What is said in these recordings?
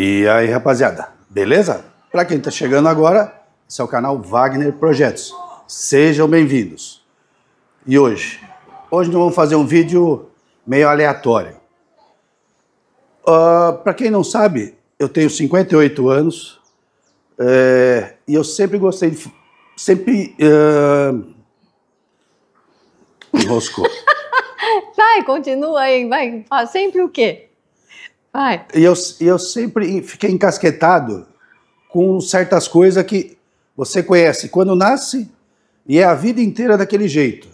E aí, rapaziada, beleza? Para quem está chegando agora, esse é o canal Wagner Projetos. Sejam bem-vindos. E hoje? Hoje nós vamos fazer um vídeo meio aleatório. Uh, ah, Para quem não sabe, eu tenho 58 anos é, e eu sempre gostei de. Sempre. Uh, ah, roscou. vai, continua aí, vai. Sempre o quê? E eu, eu sempre fiquei encasquetado com certas coisas que você conhece quando nasce e é a vida inteira daquele jeito.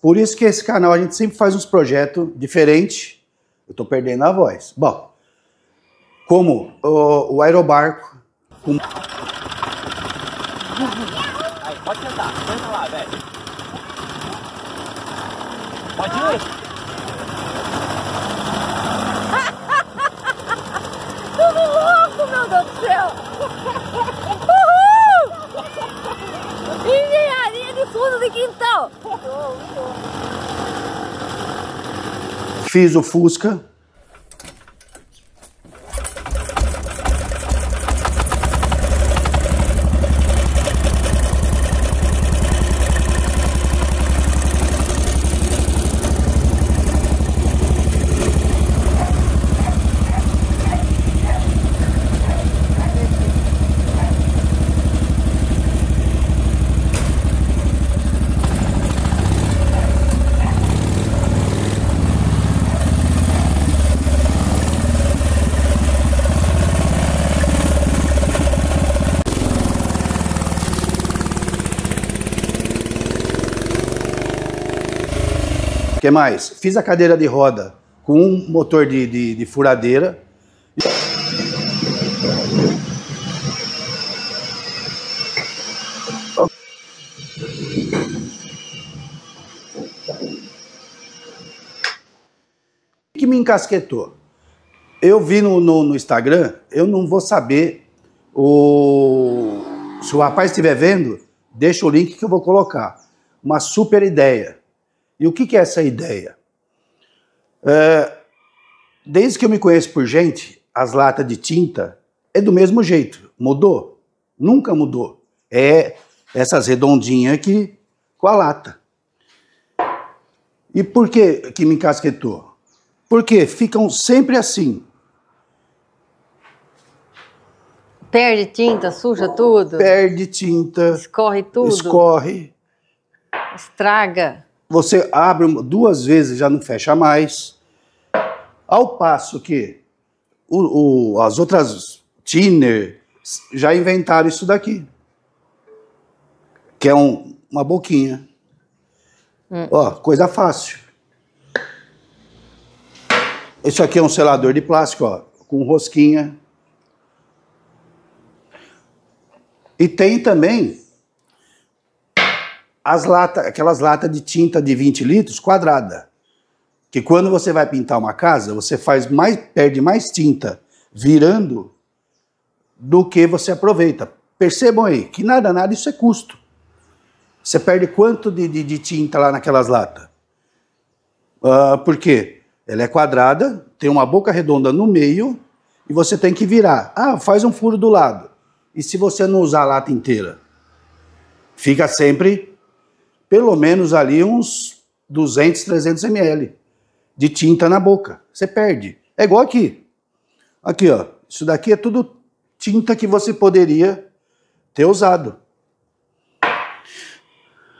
Por isso que esse canal a gente sempre faz uns projetos diferentes. Eu tô perdendo a voz. Bom, como o, o aerobarco. Com... Aí, pode sentar, senta lá, velho. Pode ir. Fiz o Fusca, que mais? Fiz a cadeira de roda com um motor de, de, de furadeira. que me encasquetou? Eu vi no, no, no, Instagram, eu não vou saber o... se o rapaz estiver vendo, deixa o link que eu vou colocar. Uma super ideia. E o que, é essa ideia? É, desde que eu me conheço por gente, as latas de tinta é do mesmo jeito. Mudou? Nunca mudou. É essas redondinhas aqui com a lata. E por que, que me encasquetou? Porque ficam sempre assim. Perde tinta, suja tudo? Perde tinta. Escorre tudo? Escorre. Estraga você abre duas vezes já não fecha mais. Ao passo que o, o, as outras tiner já inventaram isso daqui. Que é um, uma boquinha. Hum. Ó, coisa fácil. Isso aqui é um selador de plástico, ó, com rosquinha. E tem também as lata, aquelas latas de tinta de 20 litros quadrada. Que quando você vai pintar uma casa, você faz mais, perde mais tinta virando do que você aproveita. Percebam aí que nada, nada, isso é custo. Você perde quanto de, de, de tinta lá naquelas latas? Uh, ah, por quê? Ela é quadrada, tem uma boca redonda no meio e você tem que virar. Ah, faz um furo do lado. E se você não usar a lata inteira? Fica sempre pelo menos ali uns 200, 300 ml de tinta na boca. Você perde. É igual aqui. Aqui, ó. Isso daqui é tudo tinta que você poderia ter usado.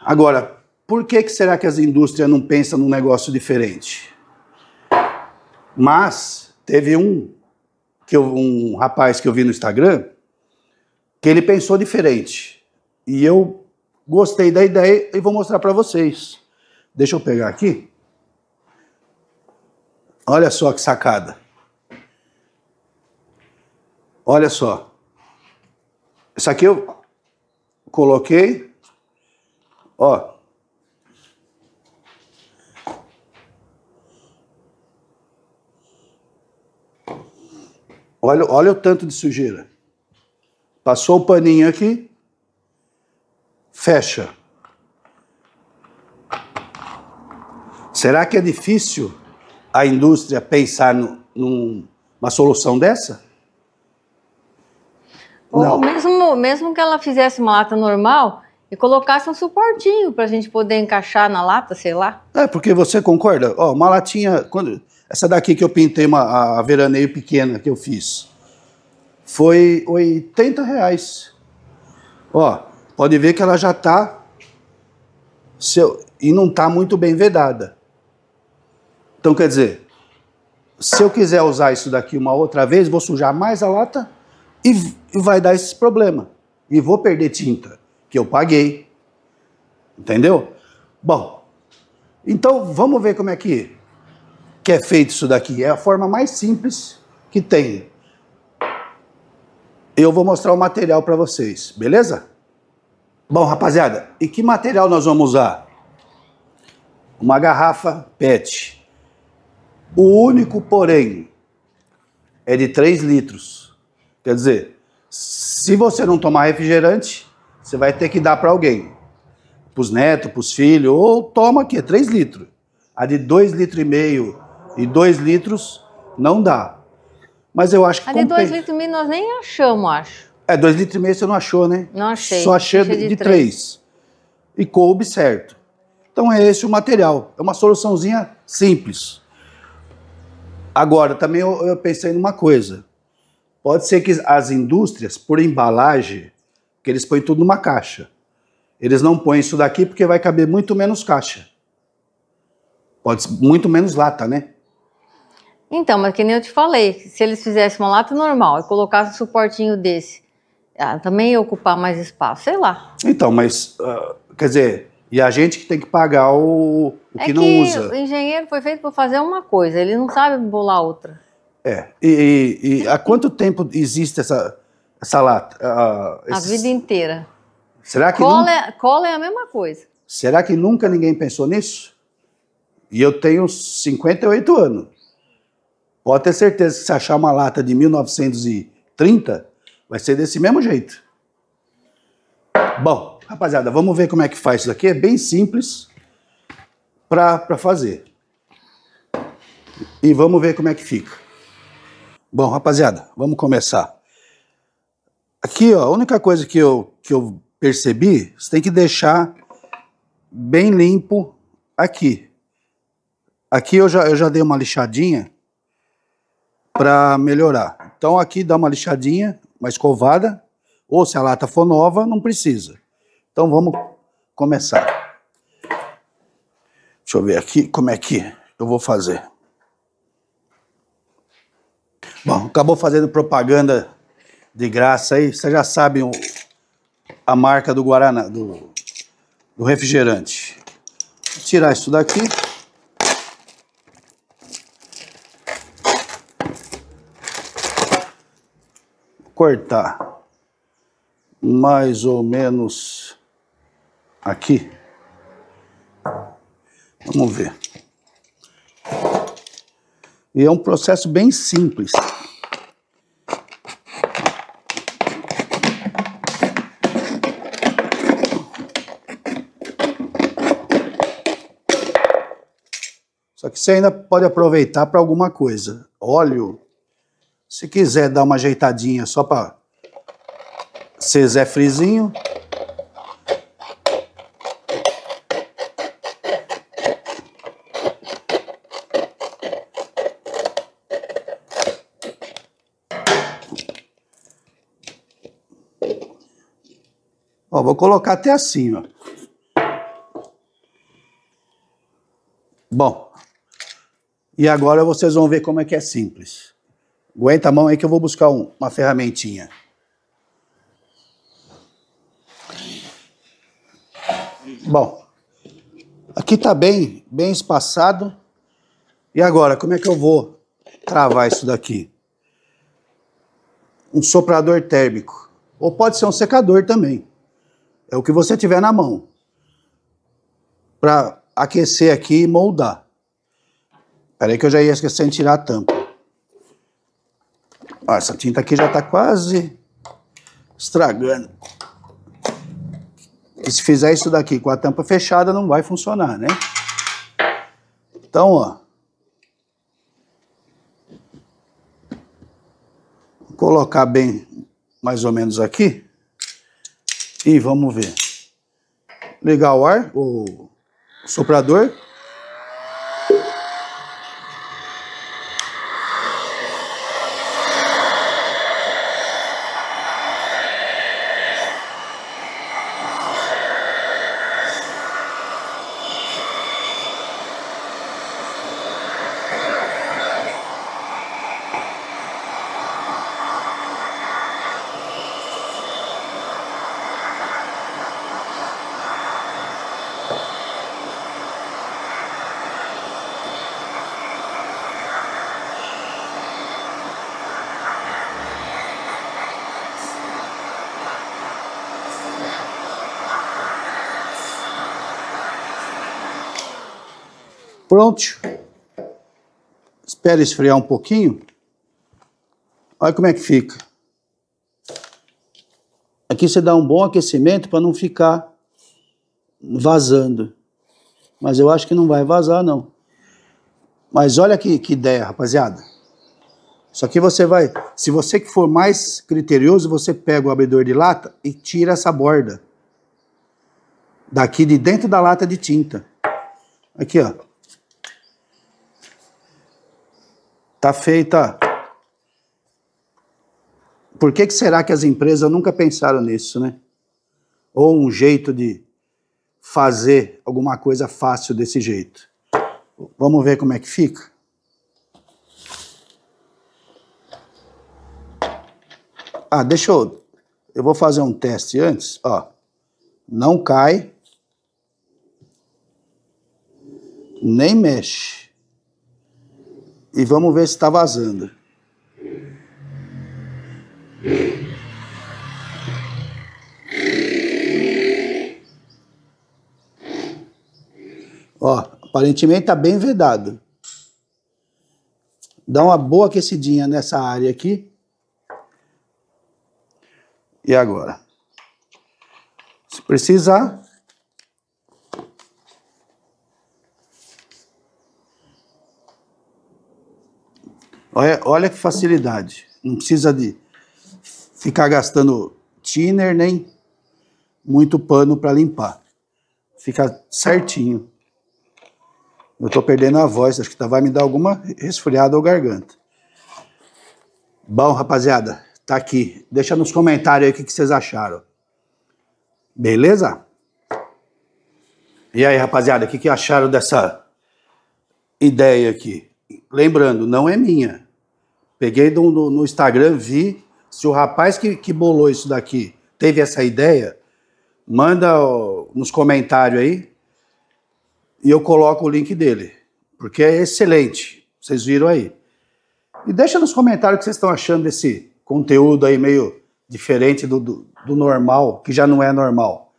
Agora, por que, que será que as indústrias não pensam num negócio diferente? Mas teve um, que eu, um rapaz que eu vi no Instagram que ele pensou diferente. E eu Gostei da ideia e vou mostrar para vocês. Deixa eu pegar aqui. Olha só que sacada. Olha só. Isso aqui eu coloquei. Ó. Olha, olha o tanto de sujeira. Passou o paninho aqui fecha. Será que é difícil a indústria pensar no, numa solução dessa? Ou Não. Mesmo, mesmo que ela fizesse uma lata normal e colocasse um suportinho para a gente poder encaixar na lata, sei lá. É, porque você concorda? Ó, uma latinha. Quando, essa daqui que eu pintei, uma, a veraneio pequena que eu fiz, foi 80 reais. Ó, pode ver que ela já está e não está muito bem vedada. Então, quer dizer, se eu quiser usar isso daqui uma outra vez, vou sujar mais a lata e, e vai dar esse problema. E vou perder tinta, que eu paguei. Entendeu? Bom, então vamos ver como é que, que é feito isso daqui. É a forma mais simples que tem. Eu vou mostrar o material para vocês, beleza? Bom, rapaziada, e que material nós vamos usar? Uma garrafa PET. O único, porém, é de 3 litros. Quer dizer, se você não tomar refrigerante, você vai ter que dar para alguém. Para os netos, para os filhos, ou toma aqui, é 3 litros. A de 2,5 litros e meio e 2 litros não dá. Mas eu acho que... A de 2,5 litros nós nem achamos, acho. É, dois litros e meio você não achou, né? Não achei. Só achei, de, de três. três. E coube certo. Então é esse o material. É uma soluçãozinha simples. Agora, também eu, eu pensei numa coisa. Pode ser que as indústrias, por embalagem, que eles põem tudo numa caixa. Eles não põem isso daqui porque vai caber muito menos caixa. Pode ser muito menos lata, né? Então, mas que nem eu te falei, se eles fizessem uma lata normal e colocassem um suportinho desse, ah, também ocupar mais espaço, sei lá. Então, mas uh, quer dizer, e a gente que tem que pagar o, o é que, é que não usa. O engenheiro foi feito para fazer uma coisa, ele não sabe bolar outra. É. E, e, e há quanto tempo existe essa, essa lata? Uh, esses... A vida inteira. Será que cola, nunca... é, cola é a mesma coisa. Será que nunca ninguém pensou nisso? E eu tenho 58 anos. Pode ter certeza que se achar uma lata de 1930, Vai ser desse mesmo jeito. Bom, rapaziada, vamos ver como é que faz isso aqui. É bem simples para fazer. E vamos ver como é que fica. Bom, rapaziada, vamos começar. Aqui, ó, a única coisa que eu, que eu percebi, você tem que deixar bem limpo aqui. Aqui eu já, eu já dei uma lixadinha para melhorar. Então aqui dá uma lixadinha, uma escovada, ou se a lata for nova, não precisa. Então vamos começar. Deixa eu ver aqui como é que eu vou fazer. Bom, acabou fazendo propaganda de graça aí. Vocês já sabem a marca do Guaraná, do, do refrigerante. Vou tirar isso daqui. cortar mais ou menos aqui. Vamos ver. E é um processo bem simples. Só que você ainda pode aproveitar para alguma coisa. Óleo, se quiser dar uma ajeitadinha só para ser Zé Frizinho. Ó, vou colocar até assim, ó. Bom, e agora vocês vão ver como é que é simples. Aguenta a mão aí que eu vou buscar um, uma ferramentinha. Bom, aqui tá bem, bem espaçado. E agora, como é que eu vou travar isso daqui? Um soprador térmico. Ou pode ser um secador também. É o que você tiver na mão. Para aquecer aqui e moldar. Peraí que eu já ia esquecendo de tirar a tampa. Ó, essa tinta aqui já está quase estragando. E se fizer isso daqui com a tampa fechada, não vai funcionar, né? Então, ó. Vou colocar bem mais ou menos aqui. E vamos ver. Ligar o ar, o soprador. Pronto. Espera esfriar um pouquinho. Olha como é que fica. Aqui você dá um bom aquecimento para não ficar vazando. Mas eu acho que não vai vazar, não. Mas olha que, que ideia, rapaziada. Isso aqui você vai... Se você que for mais criterioso, você pega o abridor de lata e tira essa borda. Daqui de dentro da lata de tinta. Aqui, ó. Tá feita. Por que, que será que as empresas nunca pensaram nisso, né? Ou um jeito de fazer alguma coisa fácil desse jeito. Vamos ver como é que fica? Ah, deixa eu. Eu vou fazer um teste antes. Ó, não cai, nem mexe e vamos ver se está vazando. Ó, aparentemente está bem vedado. Dá uma boa aquecidinha nessa área aqui. E agora? Se precisar, Olha, olha que facilidade. Não precisa de ficar gastando thinner nem muito pano para limpar. Fica certinho. Eu estou perdendo a voz, acho que tá, vai me dar alguma resfriada ou garganta. Bom, rapaziada, tá aqui. Deixa nos comentários aí o que, que vocês acharam. Beleza? E aí, rapaziada, o que, que acharam dessa ideia aqui? Lembrando, não é minha. Peguei no, no, no Instagram, vi. Se o rapaz que, que bolou isso daqui teve essa ideia, manda nos comentários aí e eu coloco o link dele, porque é excelente. Vocês viram aí. E deixa nos comentários o que vocês estão achando desse conteúdo aí meio diferente do, do, do normal, que já não é normal.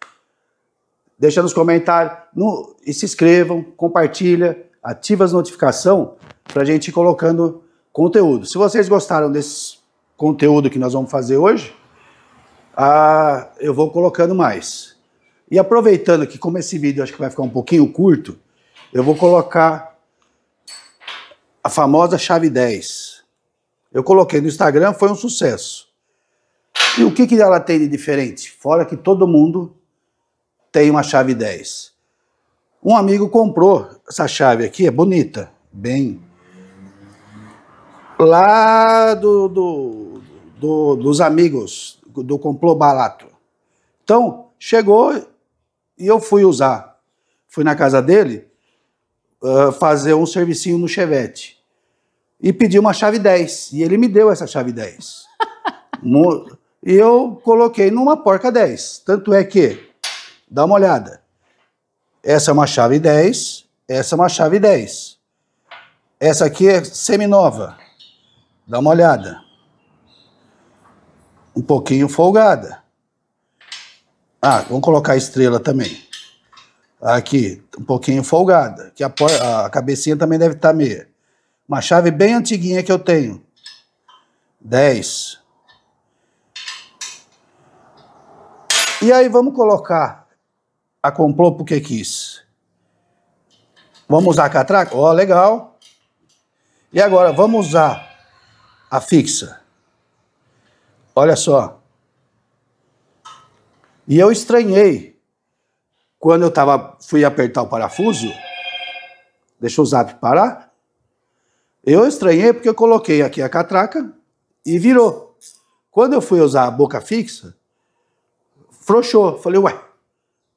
Deixa nos comentários no, e se inscrevam, compartilha, ativa as notificações para a gente ir colocando conteúdo. Se vocês gostaram desse conteúdo que nós vamos fazer hoje, ah, eu vou colocando mais. E aproveitando que como esse vídeo acho que vai ficar um pouquinho curto, eu vou colocar a famosa chave 10. Eu coloquei no Instagram, foi um sucesso. E o que, que ela tem de diferente? Fora que todo mundo tem uma chave 10. Um amigo comprou essa chave aqui, é bonita, bem lá do, do, do, dos amigos do complô barato. Então, chegou e eu fui usar. Fui na casa dele uh, fazer um servicinho no Chevette. E pedi uma chave 10. E ele me deu essa chave 10. e eu coloquei numa porca 10. Tanto é que, dá uma olhada. Essa é uma chave 10, essa é uma chave 10. Essa aqui é seminova. Dá uma olhada. Um pouquinho folgada. Ah, vamos colocar a estrela também. Aqui, um pouquinho folgada. Que a, a cabecinha também deve estar tá meia. Uma chave bem antiguinha que eu tenho. 10. E aí vamos colocar a complô porque quis. Vamos usar a catraca? Ó, oh, legal. E agora vamos usar a fixa. Olha só. E eu estranhei quando eu tava, fui apertar o parafuso. Deixa o zap parar. Eu estranhei porque eu coloquei aqui a catraca e virou. Quando eu fui usar a boca fixa, frouxou. Falei, ué,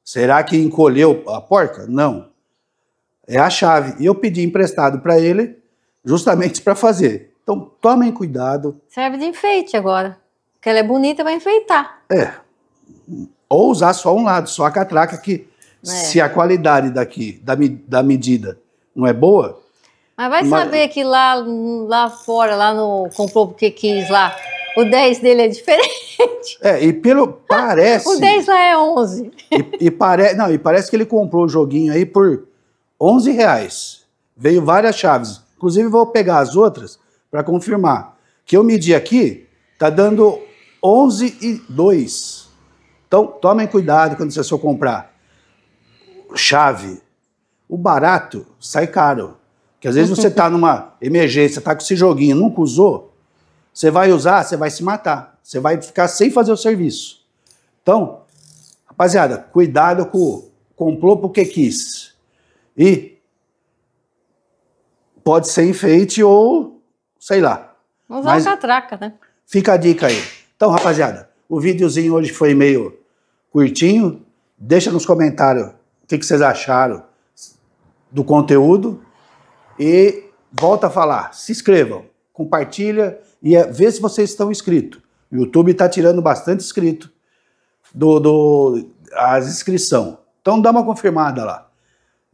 será que encolheu a porca? Não. É a chave. E eu pedi emprestado para ele justamente para fazer. Então tomem cuidado. Serve de enfeite agora. Porque ela é bonita, vai enfeitar. É. Ou usar só um lado, só a catraca, que é. se a qualidade daqui, da, da medida, não é boa. Mas vai mas... saber que lá, lá fora, lá no. comprou porque quis lá. O 10 dele é diferente. É, e pelo. Parece. o 10 lá é 11. E, e parece. Não, e parece que ele comprou o joguinho aí por 11 reais. Veio várias chaves. Inclusive, vou pegar as outras para confirmar. Que eu medi aqui, está dando 11 e 2. Então, tomem cuidado quando vocês for comprar chave. O barato sai caro. Porque às vezes você está numa emergência, está com esse joguinho, nunca usou, você vai usar, você vai se matar. Você vai ficar sem fazer o serviço. Então, rapaziada, cuidado com o complô porque quis. E pode ser enfeite ou sei lá. Vamos Usar a catraca, né? Fica a dica aí. Então, rapaziada, o videozinho hoje foi meio curtinho. Deixa nos comentários o que, que vocês acharam do conteúdo. E volta a falar. Se inscrevam, compartilha e é, vê se vocês estão inscritos. O YouTube está tirando bastante inscrito do, do as inscrição. Então dá uma confirmada lá.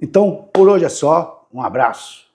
Então, por hoje é só. Um abraço.